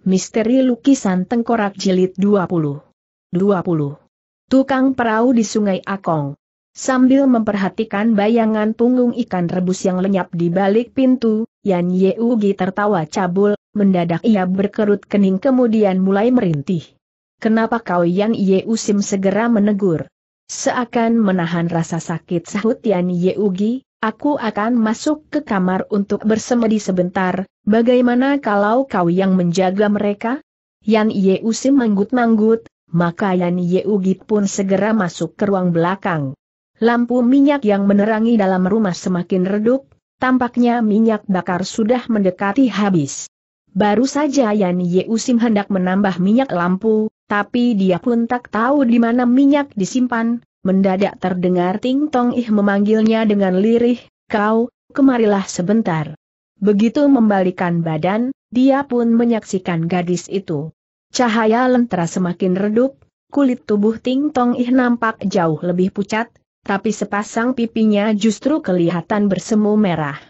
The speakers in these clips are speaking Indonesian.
Misteri Lukisan Tengkorak Jilid 20 20 Tukang Perahu di Sungai Akong Sambil memperhatikan bayangan punggung ikan rebus yang lenyap di balik pintu, Yan Yeugi tertawa cabul, mendadak ia berkerut kening kemudian mulai merintih. Kenapa kau Yan Yeusim segera menegur? Seakan menahan rasa sakit sahut Yan Yeugi, Aku akan masuk ke kamar untuk bersemedi sebentar, bagaimana kalau kau yang menjaga mereka? Yan Usim manggut-manggut, maka Yan Ugit pun segera masuk ke ruang belakang. Lampu minyak yang menerangi dalam rumah semakin redup, tampaknya minyak bakar sudah mendekati habis. Baru saja Yan Usim hendak menambah minyak lampu, tapi dia pun tak tahu di mana minyak disimpan, Mendadak terdengar Ting Tong Ih memanggilnya dengan lirih, kau, kemarilah sebentar. Begitu membalikan badan, dia pun menyaksikan gadis itu. Cahaya lentera semakin redup, kulit tubuh Ting Tong Ih nampak jauh lebih pucat, tapi sepasang pipinya justru kelihatan bersemu merah.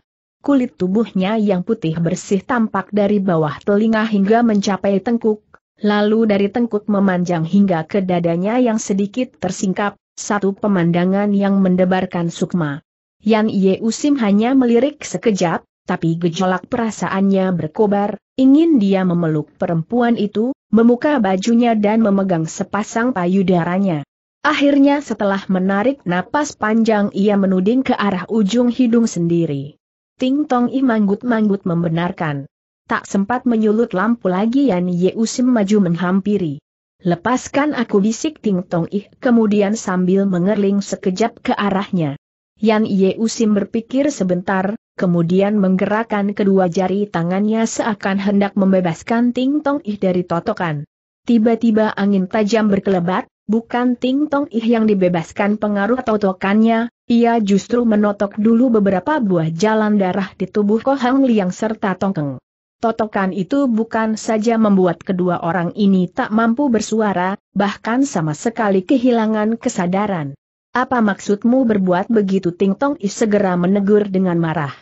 Kulit tubuhnya yang putih bersih tampak dari bawah telinga hingga mencapai tengkuk, lalu dari tengkuk memanjang hingga ke dadanya yang sedikit tersingkap, satu pemandangan yang mendebarkan sukma. Yang Ye Usim hanya melirik sekejap, tapi gejolak perasaannya berkobar, ingin dia memeluk perempuan itu, memuka bajunya dan memegang sepasang payudaranya. Akhirnya setelah menarik napas panjang ia menuding ke arah ujung hidung sendiri. Ting Tong I manggut-manggut membenarkan. Tak sempat menyulut lampu lagi Yan Ye Usim maju menghampiri. Lepaskan aku bisik Ting Tong Ih kemudian sambil mengerling sekejap ke arahnya. Yan Ye Usim berpikir sebentar, kemudian menggerakkan kedua jari tangannya seakan hendak membebaskan Ting Tong Ih dari totokan. Tiba-tiba angin tajam berkelebat, bukan Ting Tong Ih yang dibebaskan pengaruh totokannya, ia justru menotok dulu beberapa buah jalan darah di tubuh Kohang Liang serta Tongkeng. Totokan itu bukan saja membuat kedua orang ini tak mampu bersuara, bahkan sama sekali kehilangan kesadaran. Apa maksudmu berbuat begitu Ting Tong Is segera menegur dengan marah.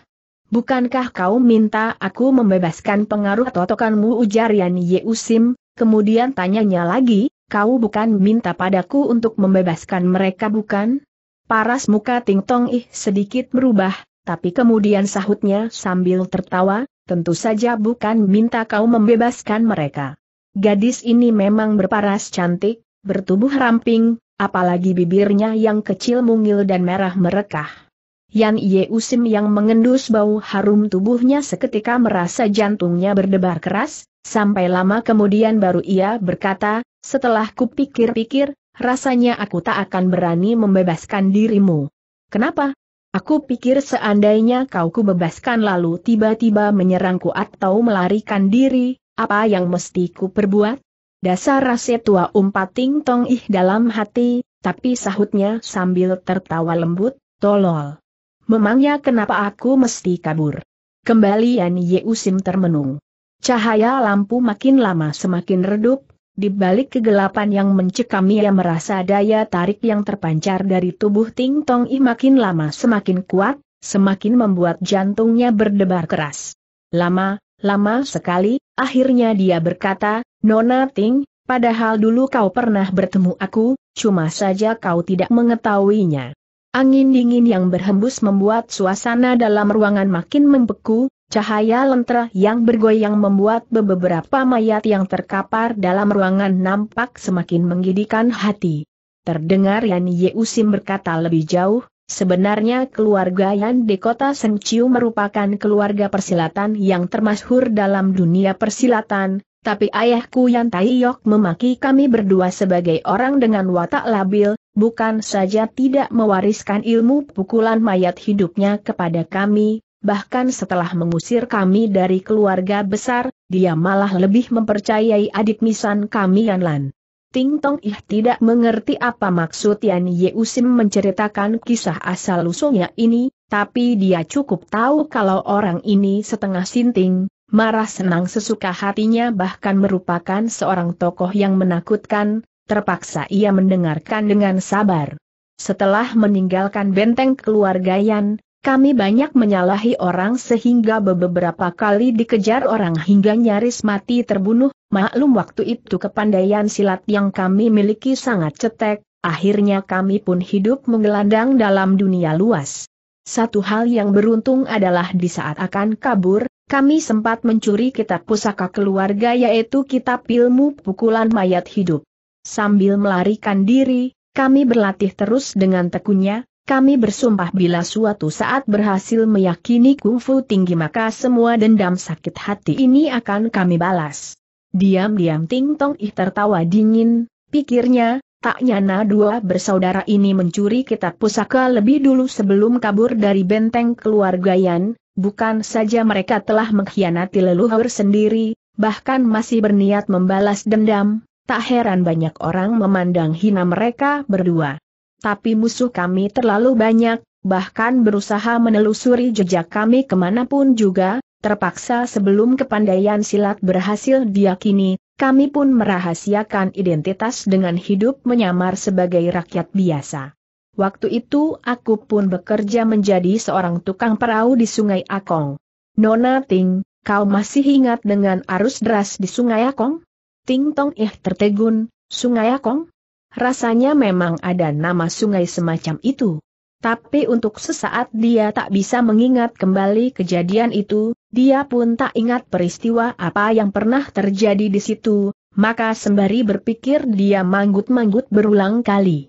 Bukankah kau minta aku membebaskan pengaruh totokanmu ujar Yan Usim. kemudian tanyanya lagi, kau bukan minta padaku untuk membebaskan mereka bukan? Paras muka Ting Tong Ih sedikit berubah, tapi kemudian sahutnya sambil tertawa, tentu saja bukan minta kau membebaskan mereka. Gadis ini memang berparas cantik, bertubuh ramping, apalagi bibirnya yang kecil mungil dan merah merekah. Yan Ye Usim yang mengendus bau harum tubuhnya seketika merasa jantungnya berdebar keras, sampai lama kemudian baru ia berkata, setelah kupikir-pikir, rasanya aku tak akan berani membebaskan dirimu. Kenapa? Aku pikir seandainya kau kubebaskan lalu tiba-tiba menyerangku atau melarikan diri, apa yang mesti ku perbuat? Dasar rasa tua umpat ting tong ih dalam hati, tapi sahutnya sambil tertawa lembut, tolol. Memangnya kenapa aku mesti kabur? Kembali Yan Yeusim termenung. Cahaya lampu makin lama semakin redup, di balik kegelapan yang mencekam ia merasa daya tarik yang terpancar dari tubuh Ting Tong I makin lama semakin kuat, semakin membuat jantungnya berdebar keras. Lama, lama sekali, akhirnya dia berkata, Nona Ting, padahal dulu kau pernah bertemu aku, cuma saja kau tidak mengetahuinya. Angin dingin yang berhembus membuat suasana dalam ruangan makin membeku, Cahaya lentera yang bergoyang membuat beberapa mayat yang terkapar dalam ruangan nampak semakin menggidikan hati. Terdengar Yan Usim berkata lebih jauh, sebenarnya keluarga Yan di kota Sengciu merupakan keluarga persilatan yang termasyhur dalam dunia persilatan, tapi ayahku Yan Yok memaki kami berdua sebagai orang dengan watak labil, bukan saja tidak mewariskan ilmu pukulan mayat hidupnya kepada kami, bahkan setelah mengusir kami dari keluarga besar, dia malah lebih mempercayai adik misan kami Yan Lan. Ting Tong Ih tidak mengerti apa maksud Yan Usim menceritakan kisah asal-usulnya ini, tapi dia cukup tahu kalau orang ini setengah sinting, marah senang sesuka hatinya bahkan merupakan seorang tokoh yang menakutkan, terpaksa ia mendengarkan dengan sabar. Setelah meninggalkan benteng keluarga Yan, kami banyak menyalahi orang sehingga beberapa kali dikejar orang hingga nyaris mati terbunuh, maklum waktu itu kepandaian silat yang kami miliki sangat cetek, akhirnya kami pun hidup menggelandang dalam dunia luas. Satu hal yang beruntung adalah di saat akan kabur, kami sempat mencuri kitab pusaka keluarga yaitu kitab ilmu pukulan mayat hidup. Sambil melarikan diri, kami berlatih terus dengan tekunnya, kami bersumpah bila suatu saat berhasil meyakini kungfu tinggi maka semua dendam sakit hati ini akan kami balas. Diam-diam Ting Tong Ih tertawa dingin, pikirnya, tak nyana dua bersaudara ini mencuri kitab pusaka lebih dulu sebelum kabur dari benteng keluarga Yan, bukan saja mereka telah mengkhianati leluhur sendiri, bahkan masih berniat membalas dendam, tak heran banyak orang memandang hina mereka berdua tapi musuh kami terlalu banyak, bahkan berusaha menelusuri jejak kami kemanapun juga, terpaksa sebelum kepandaian silat berhasil diyakini, kami pun merahasiakan identitas dengan hidup menyamar sebagai rakyat biasa. Waktu itu aku pun bekerja menjadi seorang tukang perahu di Sungai Akong. Nona Ting, kau masih ingat dengan arus deras di Sungai Akong? Ting Tong Ih tertegun, Sungai Akong? Rasanya memang ada nama sungai semacam itu. Tapi untuk sesaat dia tak bisa mengingat kembali kejadian itu, dia pun tak ingat peristiwa apa yang pernah terjadi di situ, maka sembari berpikir dia manggut-manggut berulang kali.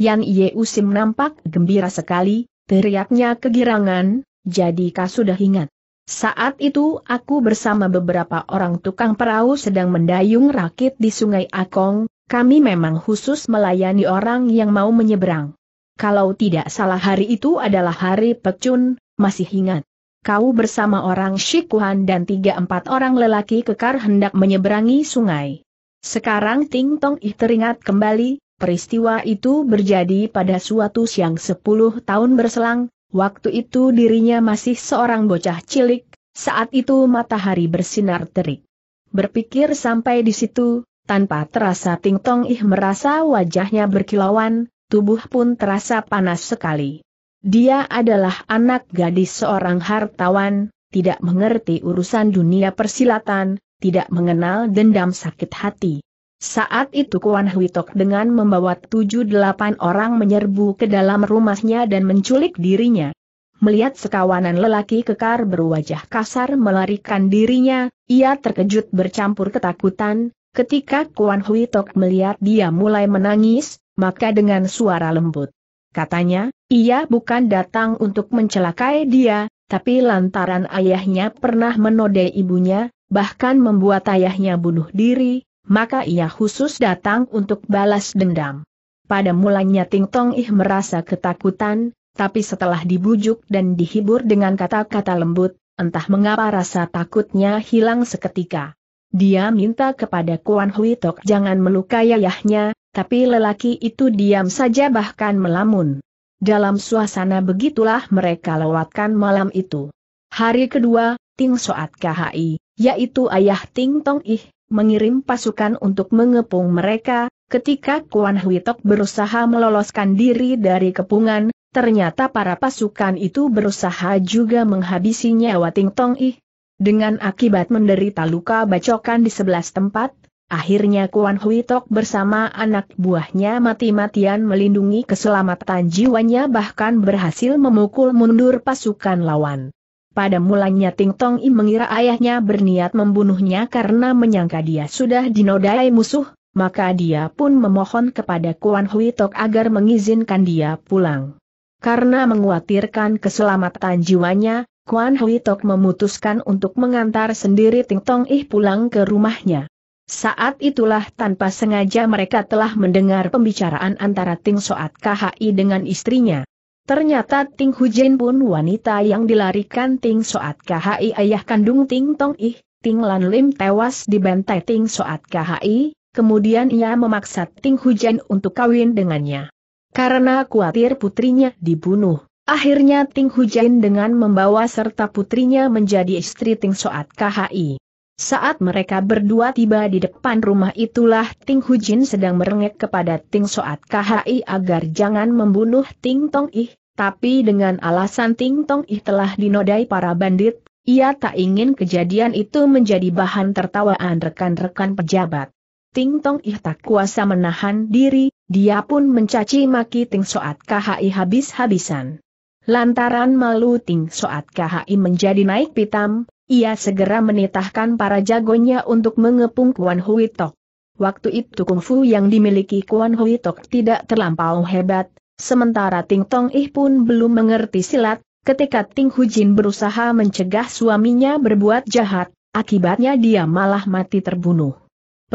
Yan Ye Usim nampak gembira sekali, teriaknya kegirangan, Jadi kau sudah ingat. Saat itu aku bersama beberapa orang tukang perahu sedang mendayung rakit di sungai Akong, kami memang khusus melayani orang yang mau menyeberang. Kalau tidak salah hari itu adalah hari pecun, masih ingat. Kau bersama orang Shikuhan dan tiga empat orang lelaki kekar hendak menyeberangi sungai. Sekarang Ting Tong Ih teringat kembali, peristiwa itu berjadi pada suatu siang sepuluh tahun berselang, waktu itu dirinya masih seorang bocah cilik, saat itu matahari bersinar terik. Berpikir sampai di situ, tanpa terasa Ting Tong Ih merasa wajahnya berkilauan, tubuh pun terasa panas sekali. Dia adalah anak gadis seorang hartawan, tidak mengerti urusan dunia persilatan, tidak mengenal dendam sakit hati. Saat itu Kuan Huitok dengan membawa tujuh delapan orang menyerbu ke dalam rumahnya dan menculik dirinya. Melihat sekawanan lelaki kekar berwajah kasar melarikan dirinya, ia terkejut bercampur ketakutan, Ketika Kuan Hui Tok melihat dia mulai menangis, maka dengan suara lembut. Katanya, ia bukan datang untuk mencelakai dia, tapi lantaran ayahnya pernah menodai ibunya, bahkan membuat ayahnya bunuh diri, maka ia khusus datang untuk balas dendam. Pada mulanya Ting Tong Ih merasa ketakutan, tapi setelah dibujuk dan dihibur dengan kata-kata lembut, entah mengapa rasa takutnya hilang seketika. Dia minta kepada Kuan Hui Tok jangan melukai ayahnya, tapi lelaki itu diam saja bahkan melamun. Dalam suasana begitulah mereka lewatkan malam itu. Hari kedua, Ting Soat KHI, yaitu ayah Ting Tong Ih, mengirim pasukan untuk mengepung mereka, ketika Kuan Hui Tok berusaha meloloskan diri dari kepungan, ternyata para pasukan itu berusaha juga menghabisi nyawa Ting Tong Ih, dengan akibat menderita luka bacokan di sebelas tempat, akhirnya Kuan Hui Tok bersama anak buahnya mati-matian melindungi keselamatan jiwanya bahkan berhasil memukul mundur pasukan lawan. Pada mulanya Ting Tong I mengira ayahnya berniat membunuhnya karena menyangka dia sudah dinodai musuh, maka dia pun memohon kepada Kuan Hui Tok agar mengizinkan dia pulang. Karena menguatirkan keselamatan jiwanya, Kuan Hui Tok memutuskan untuk mengantar sendiri Ting Tong Ih pulang ke rumahnya. Saat itulah tanpa sengaja mereka telah mendengar pembicaraan antara Ting Soat KHI dengan istrinya. Ternyata Ting Hujin pun wanita yang dilarikan Ting Soat KHI ayah kandung Ting Tong Ih, Ting Lan Lim tewas dibantai Ting Soat KHI, kemudian ia memaksa Ting Hujin untuk kawin dengannya. Karena khawatir putrinya dibunuh. Akhirnya Ting Hujain dengan membawa serta putrinya menjadi istri Ting Soat KHI. Saat mereka berdua tiba di depan rumah itulah Ting Hujin sedang merengek kepada Ting Soat KHI agar jangan membunuh Ting Tong Ih, tapi dengan alasan Ting Tong Ih telah dinodai para bandit, ia tak ingin kejadian itu menjadi bahan tertawaan rekan-rekan pejabat. Ting Tong Ih tak kuasa menahan diri, dia pun mencaci maki Ting Soat KHI habis-habisan. Lantaran malu Ting Soat KHI menjadi naik pitam, ia segera menitahkan para jagonya untuk mengepung Kuan Hui Tok. Waktu itu kungfu yang dimiliki Kuan Hui Tok tidak terlampau hebat, sementara Ting Tong Ih pun belum mengerti silat, ketika Ting Hujin berusaha mencegah suaminya berbuat jahat, akibatnya dia malah mati terbunuh.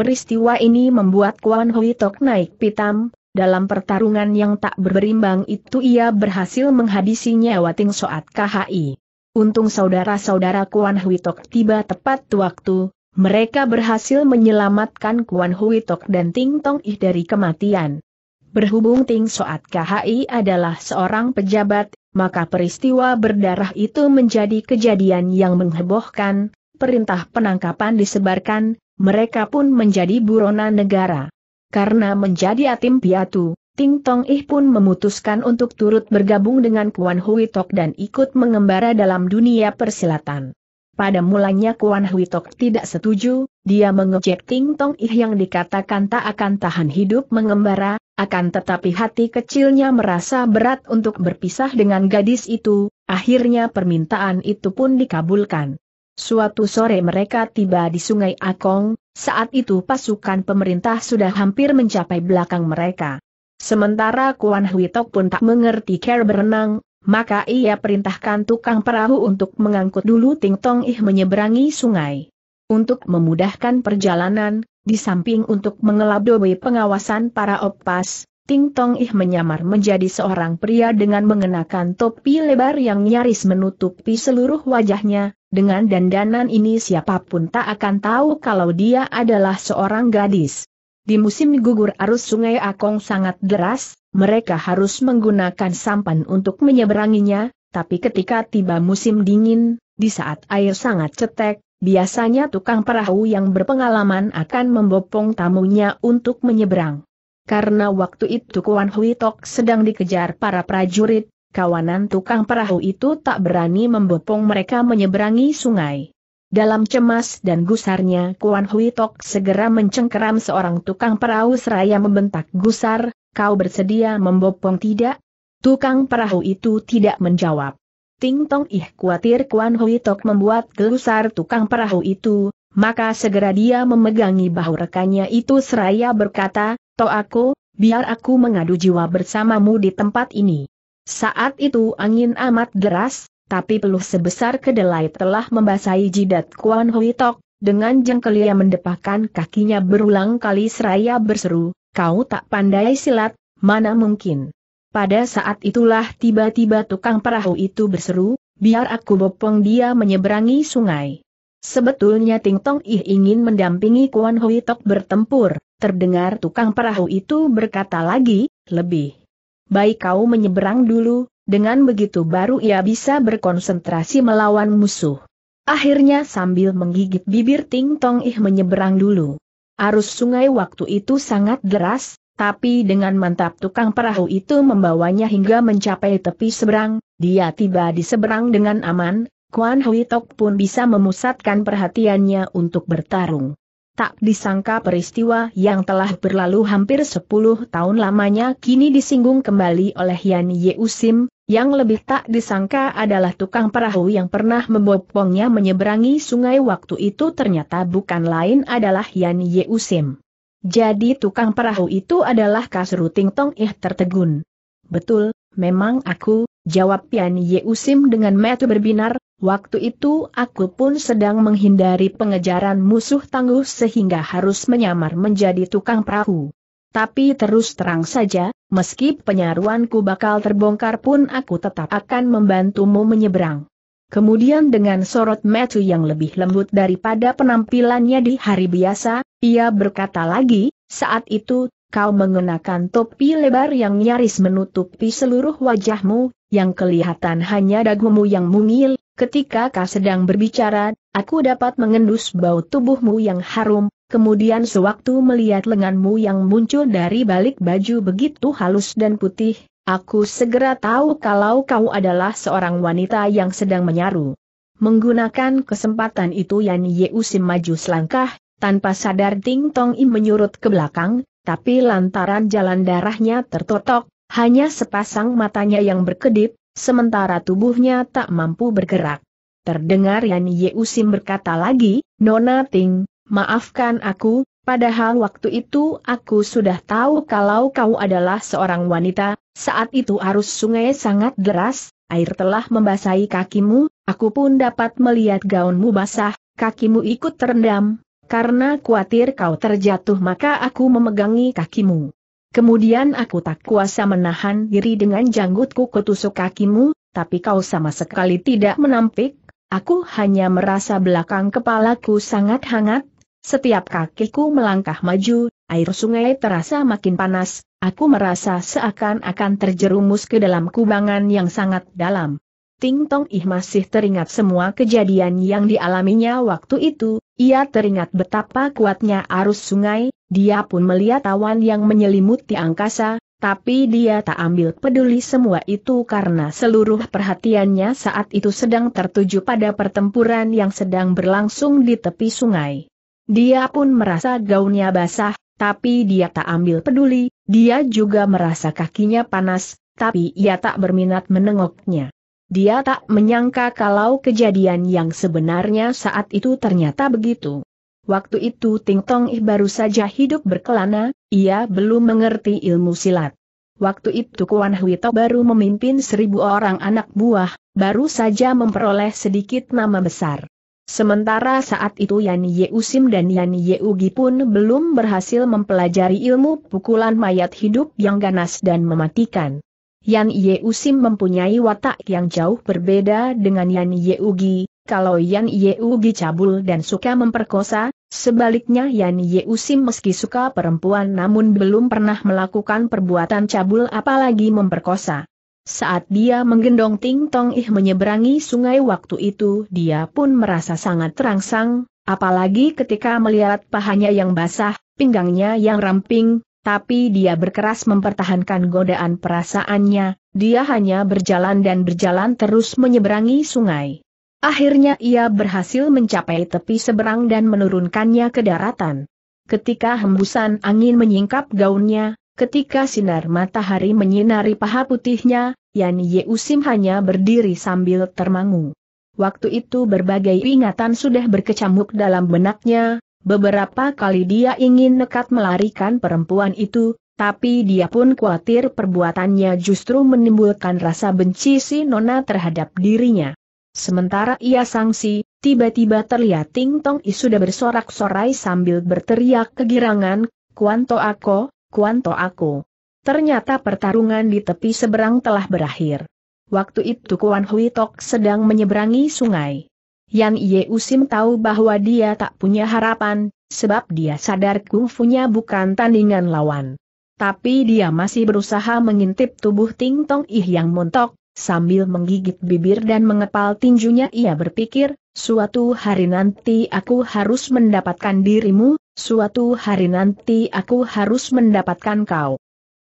Peristiwa ini membuat Kuan Hui Tok naik pitam, dalam pertarungan yang tak berimbang itu ia berhasil menghabisi nyawa Ting Soat KHI. Untung saudara-saudara Kuan Huitok tiba tepat waktu, mereka berhasil menyelamatkan Kuan Huitok dan Ting Tong Ih dari kematian. Berhubung Ting Soat KHI adalah seorang pejabat, maka peristiwa berdarah itu menjadi kejadian yang menghebohkan, perintah penangkapan disebarkan, mereka pun menjadi buronan negara. Karena menjadi atim piatu, Ting Tong Ih pun memutuskan untuk turut bergabung dengan Kuan Hui Tok dan ikut mengembara dalam dunia persilatan. Pada mulanya Kuan Hui Tok tidak setuju, dia mengejek Ting Tong Ih yang dikatakan tak akan tahan hidup mengembara, akan tetapi hati kecilnya merasa berat untuk berpisah dengan gadis itu, akhirnya permintaan itu pun dikabulkan. Suatu sore mereka tiba di sungai Akong, saat itu pasukan pemerintah sudah hampir mencapai belakang mereka. Sementara Kuan Hui Tok pun tak mengerti care berenang, maka ia perintahkan tukang perahu untuk mengangkut dulu Ting Tong Ih menyeberangi sungai. Untuk memudahkan perjalanan, di samping untuk mengelabui pengawasan para opas, Ting Tong Ih menyamar menjadi seorang pria dengan mengenakan topi lebar yang nyaris menutupi seluruh wajahnya, dengan dandanan ini siapapun tak akan tahu kalau dia adalah seorang gadis. Di musim gugur arus sungai Akong sangat deras, mereka harus menggunakan sampan untuk menyeberanginya, tapi ketika tiba musim dingin, di saat air sangat cetek, biasanya tukang perahu yang berpengalaman akan membopong tamunya untuk menyeberang karena waktu itu Kuan Hui Tok sedang dikejar para prajurit, kawanan tukang perahu itu tak berani membopong mereka menyeberangi sungai. Dalam cemas dan gusarnya Kuan Hui Tok segera mencengkeram seorang tukang perahu seraya membentak gusar, kau bersedia membopong tidak? Tukang perahu itu tidak menjawab. Ting Tong Ih khawatir Kuan Hui Tok membuat gelusar tukang perahu itu, maka segera dia memegangi bahu rekannya itu seraya berkata, Toh aku, biar aku mengadu jiwa bersamamu di tempat ini. Saat itu angin amat deras, tapi peluh sebesar kedelai telah membasahi jidat Kuan Hui Tok, dengan jengkel ia mendepakan kakinya berulang kali seraya berseru, kau tak pandai silat, mana mungkin. Pada saat itulah tiba-tiba tukang perahu itu berseru, biar aku bopong dia menyeberangi sungai. Sebetulnya Ting Tong Ih ingin mendampingi Kuan Hui Tok bertempur, terdengar tukang perahu itu berkata lagi, lebih. Baik kau menyeberang dulu, dengan begitu baru ia bisa berkonsentrasi melawan musuh. Akhirnya sambil menggigit bibir Ting Tong Ih menyeberang dulu. Arus sungai waktu itu sangat deras, tapi dengan mantap tukang perahu itu membawanya hingga mencapai tepi seberang, dia tiba di seberang dengan aman, Kuan Hui Tok pun bisa memusatkan perhatiannya untuk bertarung. Tak disangka peristiwa yang telah berlalu hampir 10 tahun lamanya kini disinggung kembali oleh Yan Usim, yang lebih tak disangka adalah tukang perahu yang pernah membopongnya menyeberangi sungai waktu itu ternyata bukan lain adalah Yan Usim. Jadi tukang perahu itu adalah Ting Tong Ih tertegun. Betul, memang aku, jawab Yan Usim dengan metu berbinar, Waktu itu aku pun sedang menghindari pengejaran musuh tangguh sehingga harus menyamar menjadi tukang perahu. Tapi terus terang saja, meski penyaruanku bakal terbongkar pun aku tetap akan membantumu menyeberang. Kemudian dengan sorot metu yang lebih lembut daripada penampilannya di hari biasa, ia berkata lagi, saat itu, kau mengenakan topi lebar yang nyaris menutupi seluruh wajahmu, yang kelihatan hanya dagumu yang mungil, Ketika kau sedang berbicara, aku dapat mengendus bau tubuhmu yang harum, kemudian sewaktu melihat lenganmu yang muncul dari balik baju begitu halus dan putih, aku segera tahu kalau kau adalah seorang wanita yang sedang menyaru. Menggunakan kesempatan itu Yan Usim maju selangkah, tanpa sadar Ting Tong Im menyurut ke belakang, tapi lantaran jalan darahnya tertotok, hanya sepasang matanya yang berkedip, sementara tubuhnya tak mampu bergerak. Terdengar Yan usim berkata lagi, Nona Ting, maafkan aku, padahal waktu itu aku sudah tahu kalau kau adalah seorang wanita, saat itu arus sungai sangat deras, air telah membasahi kakimu, aku pun dapat melihat gaunmu basah, kakimu ikut terendam, karena khawatir kau terjatuh maka aku memegangi kakimu. Kemudian aku tak kuasa menahan diri dengan janggutku ketusuk kakimu, tapi kau sama sekali tidak menampik, aku hanya merasa belakang kepalaku sangat hangat, setiap kakiku melangkah maju, air sungai terasa makin panas, aku merasa seakan-akan terjerumus ke dalam kubangan yang sangat dalam. Ting Tong Ih masih teringat semua kejadian yang dialaminya waktu itu, ia teringat betapa kuatnya arus sungai, dia pun melihat awan yang menyelimuti angkasa, tapi dia tak ambil peduli semua itu karena seluruh perhatiannya saat itu sedang tertuju pada pertempuran yang sedang berlangsung di tepi sungai. Dia pun merasa gaunnya basah, tapi dia tak ambil peduli, dia juga merasa kakinya panas, tapi ia tak berminat menengoknya. Dia tak menyangka kalau kejadian yang sebenarnya saat itu ternyata begitu. Waktu itu Ting Tong Ih baru saja hidup berkelana, ia belum mengerti ilmu silat. Waktu itu Kuan Hui Tok baru memimpin seribu orang anak buah, baru saja memperoleh sedikit nama besar. Sementara saat itu Yan Ye Usim dan Yan Ye Ugi pun belum berhasil mempelajari ilmu pukulan mayat hidup yang ganas dan mematikan. Yan Ye Usim mempunyai watak yang jauh berbeda dengan Yan Ye Ugi, kalau Yan Ye Ugi cabul dan suka memperkosa, Sebaliknya Yan Usim meski suka perempuan namun belum pernah melakukan perbuatan cabul apalagi memperkosa. Saat dia menggendong Ting Tong Ih menyeberangi sungai waktu itu dia pun merasa sangat terangsang, apalagi ketika melihat pahanya yang basah, pinggangnya yang ramping, tapi dia berkeras mempertahankan godaan perasaannya, dia hanya berjalan dan berjalan terus menyeberangi sungai. Akhirnya ia berhasil mencapai tepi seberang dan menurunkannya ke daratan. Ketika hembusan angin menyingkap gaunnya, ketika sinar matahari menyinari paha putihnya, Yan Usim hanya berdiri sambil termangu. Waktu itu berbagai ingatan sudah berkecamuk dalam benaknya, beberapa kali dia ingin nekat melarikan perempuan itu, tapi dia pun khawatir perbuatannya justru menimbulkan rasa benci si Nona terhadap dirinya. Sementara ia sangsi, tiba-tiba terlihat Ting Tong I sudah bersorak-sorai sambil berteriak kegirangan, Kuanto Ako, Kuanto Ako. Ternyata pertarungan di tepi seberang telah berakhir. Waktu itu Kuan Hui Tok sedang menyeberangi sungai. Yan Ye Usim tahu bahwa dia tak punya harapan, sebab dia sadar kungfunya bukan tandingan lawan. Tapi dia masih berusaha mengintip tubuh Ting Tong Ih yang montok, Sambil menggigit bibir dan mengepal tinjunya ia berpikir, suatu hari nanti aku harus mendapatkan dirimu, suatu hari nanti aku harus mendapatkan kau.